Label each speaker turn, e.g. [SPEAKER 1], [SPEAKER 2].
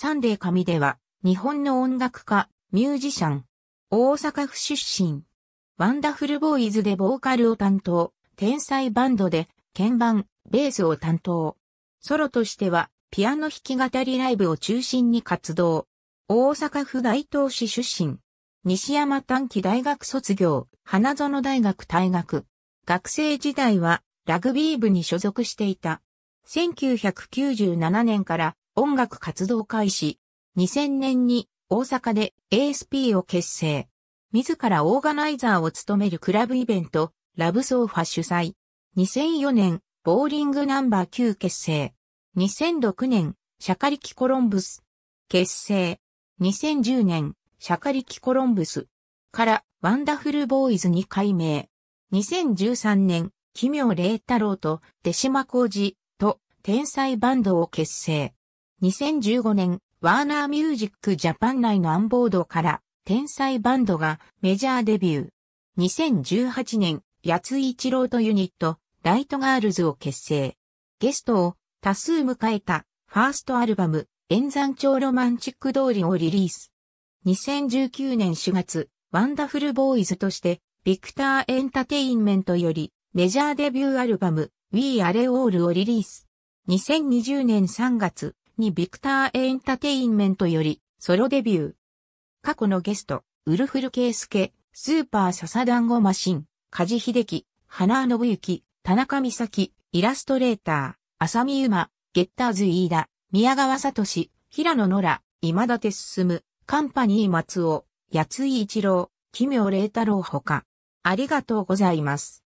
[SPEAKER 1] サンデー神では、日本の音楽家、ミュージシャン、大阪府出身、ワンダフルボーイズでボーカルを担当、天才バンドで、鍵盤、ベースを担当。ソロとしては、ピアノ弾き語りライブを中心に活動。大阪府大東市出身。西山短期大学卒業、花園大学退学。学生時代はラグビー部に所属していた。1997年から音楽活動開始。2000年に大阪で ASP を結成。自らオーガナイザーを務めるクラブイベント、ラブソーファ主催。2004年、ボーリングナンバー9結成。2006年、シャカリキコロンブス。結成。2010年、シャカリキコロンブス。から、ワンダフルボーイズに改名。2013年、奇妙麗太郎と、手島浩二と、天才バンドを結成。2015年、ワーナーミュージックジャパン内のアンボードから天才バンドがメジャーデビュー。2018年、八津一郎とユニット、ライトガールズを結成。ゲストを多数迎えたファーストアルバム、演山町ロマンチック通りをリリース。2019年4月、ワンダフルボーイズとして、ビクターエンタテインメントよりメジャーデビューアルバム、We Are All をリリース。2020年3月、にビクターエンタテインメントよりソロデビュー。過去のゲスト、ウルフルケイスケ、スーパー笹団子マシン、梶秀樹、花信之、田中美咲、イラストレーター、浅見ゆま、ゲッターズ飯田、宮川聡、平野ノラ、今立進、カンパニー松尾、八井一郎、奇妙麗太郎ほか。ありがとうございます。